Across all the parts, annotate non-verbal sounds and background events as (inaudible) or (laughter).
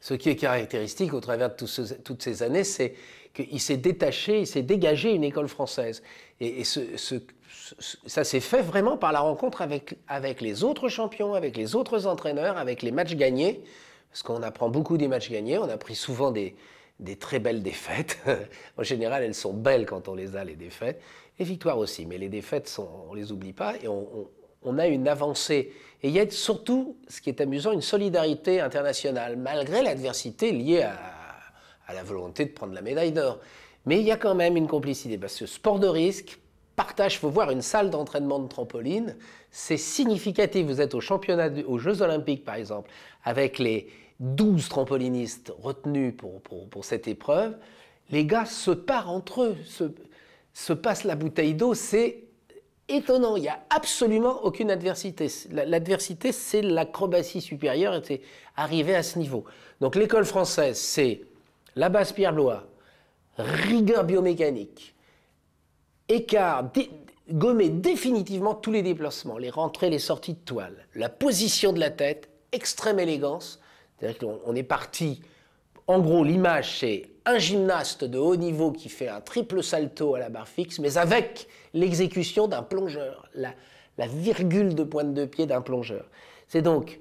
Ce qui est caractéristique au travers de toutes ces années, c'est qu'il s'est détaché, il s'est dégagé une école française. Et, ça s'est fait vraiment par la rencontre avec, les autres champions, avec les autres entraîneurs, avec les matchs gagnés. Parce qu'on apprend beaucoup des matchs gagnés, on a pris souvent des, très belles défaites. (laughs) en général, elles sont belles quand on les a, les défaites. Les victoires aussi, mais les défaites, on ne les oublie pas et on, on a une avancée. Et il y a surtout, ce qui est amusant, une solidarité internationale, malgré l'adversité liée à, la volonté de prendre la médaille d'or. Mais il y a quand même une complicité, parce que sport de risque, partage, il faut voir une salle d'entraînement de trampoline, c'est significatif. Vous êtes au championnat, aux Jeux Olympiques par exemple, avec les 12 trampolinistes retenus pour, cette épreuve, les gars se parent entre eux, se, se passent la bouteille d'eau, c'est étonnant, il n'y a absolument aucune adversité. L'adversité, c'est l'acrobatie supérieure et c'est arriver à ce niveau. Donc l'école française, c'est la base Pierre Blois, rigueur biomécanique, écart, gommer définitivement tous les déplacements, les rentrées, les sorties de toile, la position de la tête, extrême élégance. C'est-à-dire qu'on est parti, en gros, l'image, c'est un gymnaste de haut niveau qui fait un triple salto à la barre fixe, mais avec l'exécution d'un plongeur, la, virgule de pointe de pied d'un plongeur. C'est donc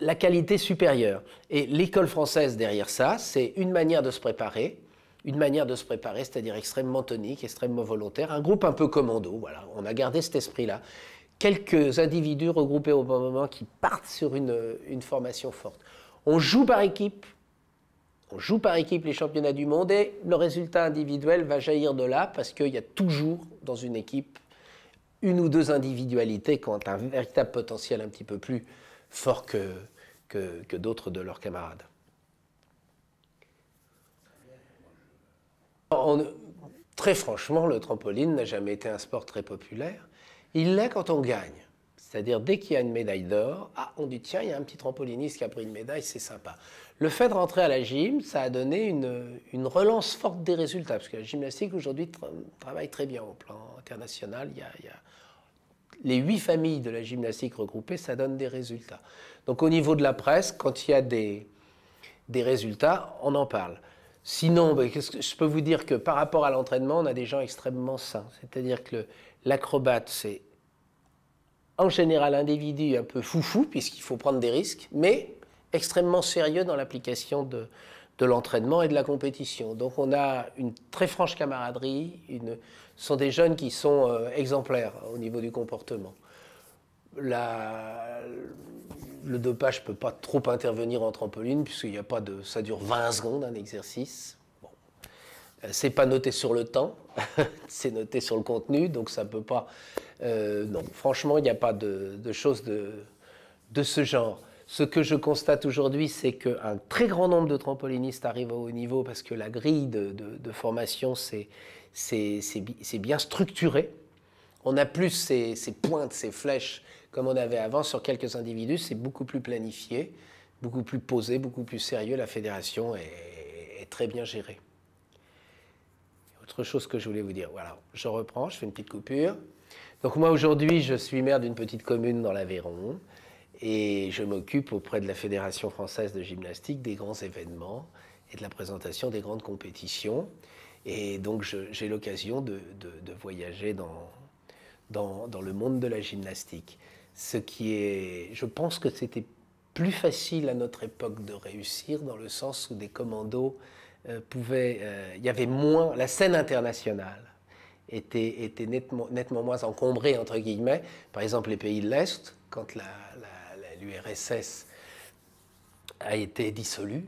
la qualité supérieure. Et l'école française derrière ça, c'est une manière de se préparer, une manière de se préparer, c'est-à-dire extrêmement tonique, extrêmement volontaire, un groupe un peu commando, voilà, on a gardé cet esprit-là. Quelques individus regroupés au bon moment qui partent sur une formation forte. On joue par équipe, on joue par équipe les championnats du monde et le résultat individuel va jaillir de là parce qu'il y a toujours dans une équipe une ou deux individualités qui ont un véritable potentiel un petit peu plus fort que, que, d'autres de leurs camarades. très franchement, le trampoline n'a jamais été un sport très populaire. Il l'est quand on gagne. C'est-à-dire, dès qu'il y a une médaille d'or, ah, on dit tiens, il y a un petit trampoliniste qui a pris une médaille, c'est sympa. Le fait de rentrer à la gym, ça a donné une, une relance forte des résultats, parce que la gymnastique aujourd'hui travaille très bien au plan international. Il y, a, les huit familles de la gymnastique regroupées, ça donne des résultats. Donc au niveau de la presse, quand il y a des, des résultats, on en parle. Sinon, ben, que je peux vous dire que par rapport à l'entraînement, on a des gens extrêmement sains. C'est-à-dire que l'acrobate, c'est en général individu un peu foufou, puisqu'il faut prendre des risques, mais extrêmement sérieux dans l'application de, l'entraînement et de la compétition. Donc on a une très franche camaraderie, ce sont des jeunes qui sont euh, exemplaires au niveau du comportement. le dopage ne peut pas trop intervenir en trampoline, puisqu'il n'y a pas de. ça dure 20 secondes un exercice. Euh, c'est pas noté sur le temps, (laughs) c'est noté sur le contenu, donc ça peut pas. Euh, non, franchement, il n'y a pas de, choses de, de, ce genre. Ce que je constate aujourd'hui, c'est qu'un très grand nombre de trampolinistes arrivent au haut niveau parce que la grille de, de formation, c'est bien structuré. On a plus ces, ces, pointes, ces flèches comme on avait avant sur quelques individus. C'est beaucoup plus planifié, beaucoup plus posé, beaucoup plus sérieux. La fédération est, est très bien gérée autre chose que je voulais vous dire. Voilà, je reprends, je fais une petite coupure. Donc moi aujourd'hui, je suis maire d'une petite commune dans l'Aveyron et je m'occupe auprès de la Fédération française de gymnastique des grands événements et de la présentation des grandes compétitions. Et donc j'ai l'occasion de, voyager dans, dans, dans, le monde de la gymnastique. Ce qui est, je pense que c'était plus facile à notre époque de réussir dans le sens où des commandos euh, euh, il y avait moins, la scène internationale était, nettement, moins encombrée, entre guillemets. Par exemple, les pays de l'Est, quand l'URSS a été dissolue,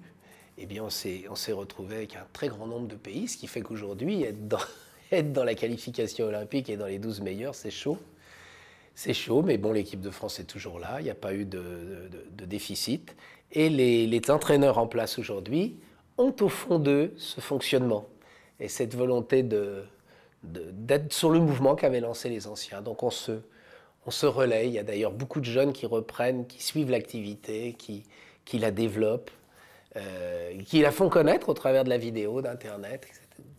eh bien, on s'est retrouvé avec un très grand nombre de pays, ce qui fait qu'aujourd'hui, être dans, (laughs) la qualification olympique et dans les 12 meilleurs, c'est chaud. C'est chaud, mais bon, l'équipe de France est toujours là, il n'y a pas eu de, déficit. Et les entraîneurs en place aujourd'hui ont au fond d'eux ce fonctionnement et cette volonté de, d'être sur le mouvement qu'avaient lancé les anciens. Donc on se, on se relaie. Il y a d'ailleurs beaucoup de jeunes qui reprennent, qui suivent l'activité, qui, qui la développent, euh, qui la font connaître au travers de la vidéo, d'Internet.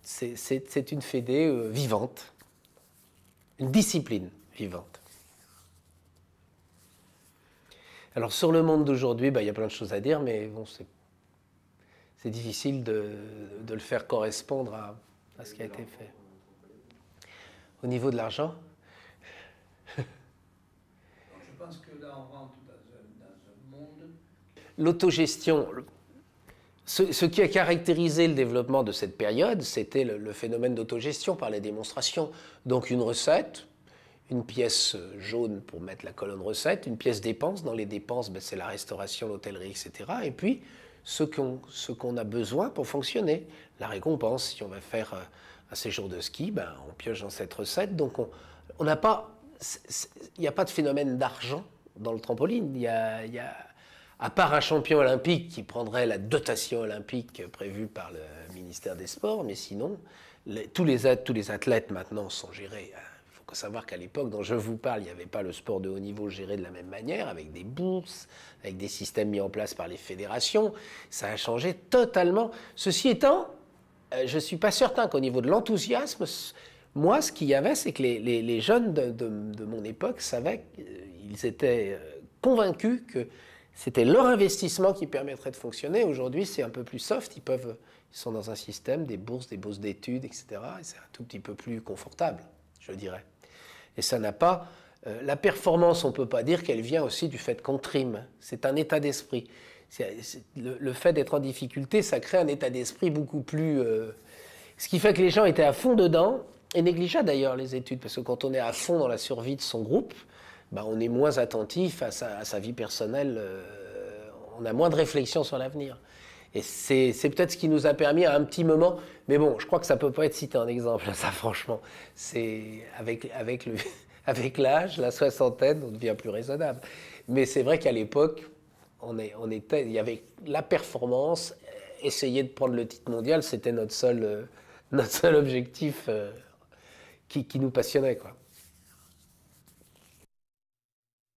C'est une fédé euh, vivante, une discipline vivante. Alors sur le monde d'aujourd'hui, bah, il y a plein de choses à dire, mais bon, c'est c'est difficile de, le faire correspondre à, ce qui a été fait. Au niveau de l'argent Je pense que là, on rentre dans un, monde. L'autogestion. Ce, qui a caractérisé le développement de cette période, c'était le, phénomène d'autogestion par les démonstrations. Donc une recette, une pièce jaune pour mettre la colonne recette, une pièce dépense. Dans les dépenses, ben, c'est la restauration, l'hôtellerie, etc. Et puis, ce qu'on a besoin pour fonctionner. La récompense, si on va faire euh, un séjour de ski, ben, on pioche dans cette recette. Donc on n'a pas, il n'y a pas de phénomène d'argent dans le trampoline. Il y a, à part un champion olympique qui prendrait la dotation olympique prévue par le ministère des Sports, mais sinon, tous, les, tous les athlètes maintenant sont gérés faut savoir qu'à l'époque, dont je vous parle, il n'y avait pas le sport de haut niveau géré de la même manière, avec des bourses, avec des systèmes mis en place par les fédérations. Ça a changé totalement. Ceci étant, euh, je ne suis pas certain qu'au niveau de l'enthousiasme, moi, ce qu'il y avait, c'est que les, jeunes de, mon époque savaient, ils étaient euh, convaincus que c'était leur investissement qui permettrait de fonctionner. Aujourd'hui, c'est un peu plus soft. Ils peuvent, ils sont dans un système, des bourses, des bourses d'études, etc. c'est un tout petit peu plus confortable, je dirais. Et ça n'a pas. Euh, la performance, on ne peut pas dire qu'elle vient aussi du fait qu'on trime. C'est un état d'esprit. Le, fait d'être en difficulté, ça crée un état d'esprit beaucoup plus. Euh, ce qui fait que les gens étaient à fond dedans et négligeaient d'ailleurs les études, parce que quand on est à fond dans la survie de son groupe, bah, on est moins attentif à sa, vie personnelle, euh, on a moins de réflexion sur l'avenir. Et c'est peut-être ce qui nous a permis à un petit moment, mais bon, je crois que ça peut pas être cité en exemple, (laughs) ça franchement. C'est avec, avec le... (laughs) avec l'âge, la soixantaine, on devient plus raisonnable. Mais c'est vrai qu'à l'époque, on, on, était, il y avait la performance, essayer de prendre le titre mondial, c'était notre seul, euh, (laughs) notre seul objectif euh, qui, qui, nous passionnait. Quoi.